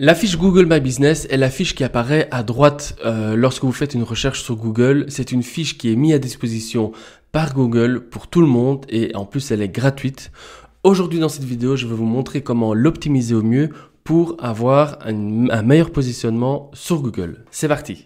La fiche Google My Business est la fiche qui apparaît à droite euh, lorsque vous faites une recherche sur Google. C'est une fiche qui est mise à disposition par Google pour tout le monde et en plus elle est gratuite. Aujourd'hui dans cette vidéo, je vais vous montrer comment l'optimiser au mieux pour avoir un meilleur positionnement sur Google. C'est parti.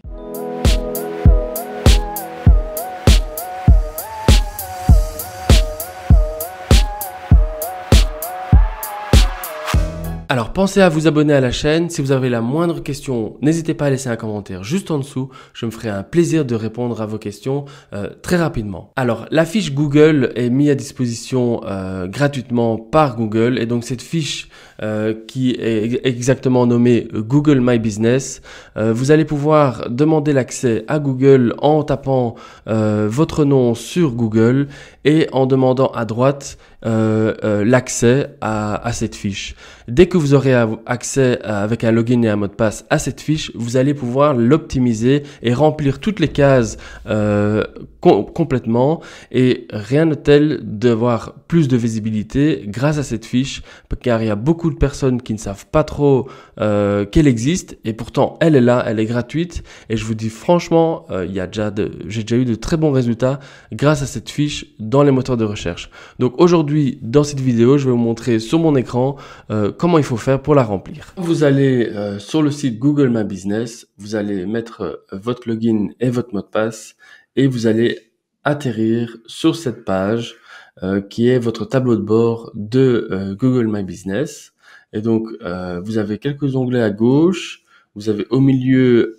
Alors pensez à vous abonner à la chaîne, si vous avez la moindre question, n'hésitez pas à laisser un commentaire juste en dessous, je me ferai un plaisir de répondre à vos questions euh, très rapidement. Alors la fiche Google est mise à disposition euh, gratuitement par Google et donc cette fiche euh, qui est exactement nommée Google My Business, vous allez pouvoir demander l'accès à Google en tapant votre nom sur Google et en demandant à droite l'accès à, cette fiche. Dès que vous aurez accès avec un login et un mot de passe à cette fiche, vous allez pouvoir l'optimiser et remplir toutes les cases euh, complètement. Et rien de tel devoir plus de visibilité grâce à cette fiche, car il y a beaucoup de personnes qui ne savent pas trop euh, qu'elle existe, et pourtant elle est là, elle est gratuite, et je vous dis franchement, euh, il y a déjà j'ai déjà eu de très bons résultats grâce à cette fiche dans les moteurs de recherche. Donc aujourd'hui, dans cette vidéo, je vais vous montrer sur mon écran euh, comment il faut faire pour la remplir. Vous allez sur le site Google My Business, vous allez mettre votre login et votre mot de passe, et vous allez atterrir sur cette page euh, qui est votre tableau de bord de euh, Google My Business. Et donc, euh, vous avez quelques onglets à gauche, vous avez au milieu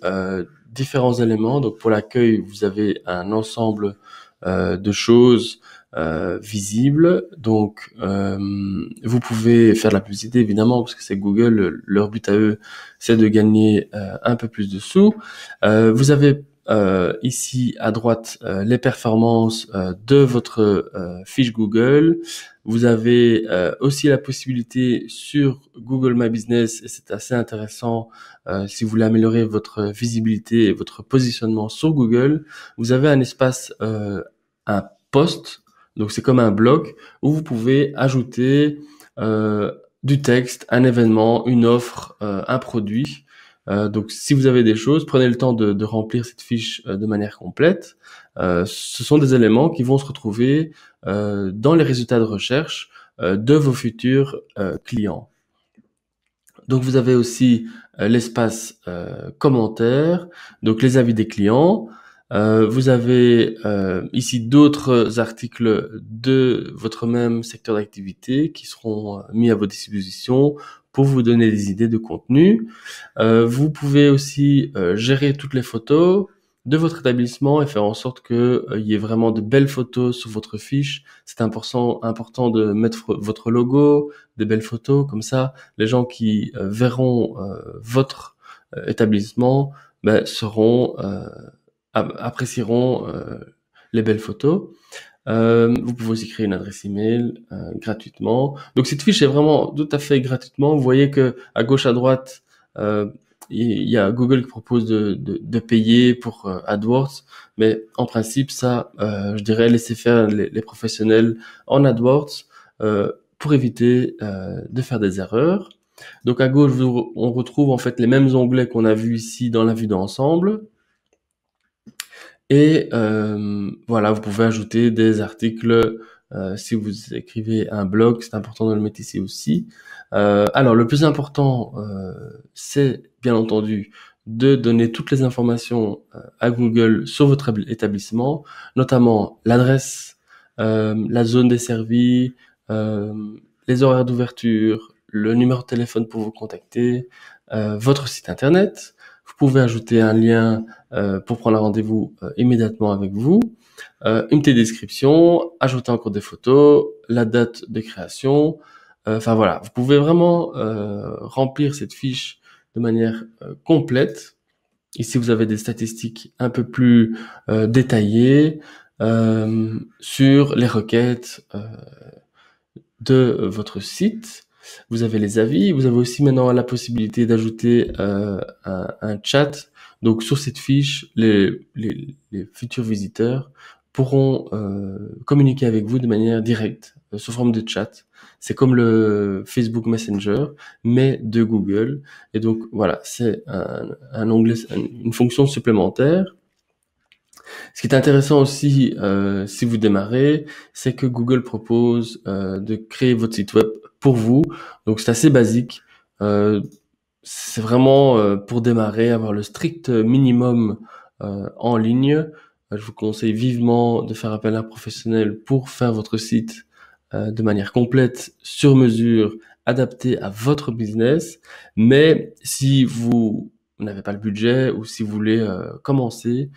différents éléments. Donc, pour l'accueil, vous avez un ensemble de choses visibles. Donc, vous pouvez faire de la publicité, évidemment, parce que c'est Google, leur but à eux, c'est de gagner un peu plus de sous. vous avez euh, ici à droite euh, les performances euh, de votre fiche Google. Vous avez aussi la possibilité sur Google My Business, et c'est assez intéressant si vous voulez améliorer votre visibilité et votre positionnement sur Google, vous avez un espace, un post, donc c'est comme un blog, où vous pouvez ajouter du texte, un événement, une offre, un produit. Euh, donc si vous avez des choses, prenez le temps de, remplir cette fiche euh, de manière complète. Euh, ce sont des éléments qui vont se retrouver dans les résultats de recherche de vos futurs clients. Donc vous avez aussi l'espace commentaire, donc les avis des clients. vous avez ici d'autres articles de votre même secteur d'activité qui seront mis à votre disposition pour vous donner des idées de contenu. Euh, vous pouvez aussi euh, gérer toutes les photos de votre établissement et faire en sorte qu'il euh, il y ait vraiment de belles photos sur votre fiche. C'est important, important de mettre votre logo, des belles photos, comme ça les gens qui verront votre établissement ben, seront apprécieront les belles photos. Euh, vous pouvez aussi créer une adresse email euh, gratuitement. Donc cette fiche est vraiment tout à fait gratuitement. Vous voyez que à gauche à droite, euh, il y a Google qui propose de, de, de payer pour euh, AdWords, mais en principe ça, euh, je dirais laisser faire les, les professionnels en AdWords pour éviter de faire des erreurs. Donc à gauche, on retrouve en fait les mêmes onglets qu'on a vus ici dans la vue d'ensemble. Et euh, voilà, vous pouvez ajouter des articles. Euh, si vous écrivez un blog, c'est important de le mettre ici aussi. Euh, alors, le plus important, c'est bien entendu de donner toutes les informations à Google sur votre établissement, notamment l'adresse, la zone des services, les horaires d'ouverture, le numéro de téléphone pour vous contacter, votre site internet, vous pouvez ajouter un lien euh, pour prendre un rendez-vous euh, immédiatement avec vous, euh, une petite description, ajouter encore des photos, la date de création. Enfin voilà, vous pouvez vraiment remplir cette fiche de manière complète. Ici, vous avez des statistiques un peu plus détaillées sur les requêtes de votre site. Vous avez les avis. Vous avez aussi maintenant la possibilité d'ajouter euh, un, chat. Donc sur cette fiche, les, futurs visiteurs pourront euh, communiquer avec vous de manière directe euh, sous forme de chat. C'est comme le Facebook Messenger, mais de Google. Et donc voilà, c'est un, onglet, une fonction supplémentaire. Ce qui est intéressant aussi, si vous démarrez, c'est que Google propose de créer votre site web vous. Donc c'est assez basique. Euh, c'est vraiment euh, pour démarrer, avoir le strict minimum euh, en ligne. Je vous conseille vivement de faire appel à un professionnel pour faire votre site de manière complète, sur mesure, adapté à votre business. Mais si vous n'avez pas le budget ou si vous voulez commencer,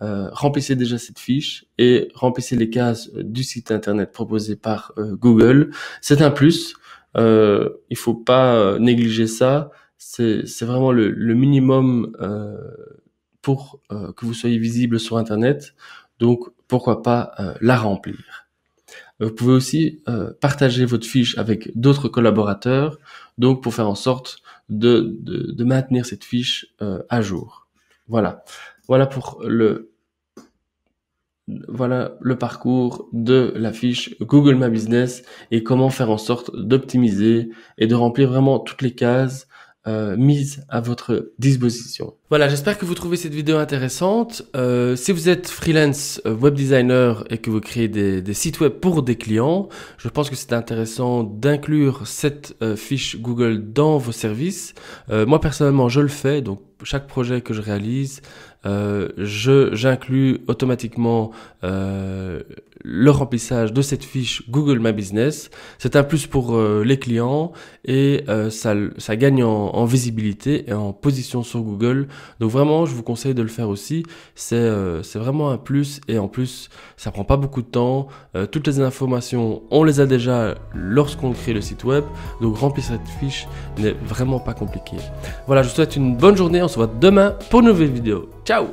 remplissez déjà cette fiche et remplissez les cases du site internet proposé par Google. C'est un plus. Euh, il faut pas euh, négliger ça. C'est vraiment le, minimum euh, pour euh, que vous soyez visible sur Internet. Donc, pourquoi pas la remplir. Vous pouvez aussi partager votre fiche avec d'autres collaborateurs, donc pour faire en sorte de, de, de maintenir cette fiche à jour. Voilà. Voilà pour le, voilà le parcours de la fiche Google My Business et comment faire en sorte d'optimiser et de remplir vraiment toutes les cases euh, mises à votre disposition. Voilà, j'espère que vous trouvez cette vidéo intéressante. Euh, si vous êtes freelance euh, web designer et que vous créez des, des, sites web pour des clients, je pense que c'est intéressant d'inclure cette fiche Google dans vos services. moi personnellement, je le fais, donc chaque projet que je réalise, euh, je j'inclus automatiquement euh, le remplissage de cette fiche Google My Business. C'est un plus pour euh, les clients et ça, ça, gagne en, visibilité et en position sur Google. Donc vraiment, je vous conseille de le faire aussi. C'est vraiment un plus et en plus, ça prend pas beaucoup de temps. toutes les informations, on les a déjà lorsqu'on crée le site web. Donc remplir cette fiche n'est vraiment pas compliqué. Voilà, je vous souhaite une bonne journée. On se voit demain pour une nouvelle vidéo. Ciao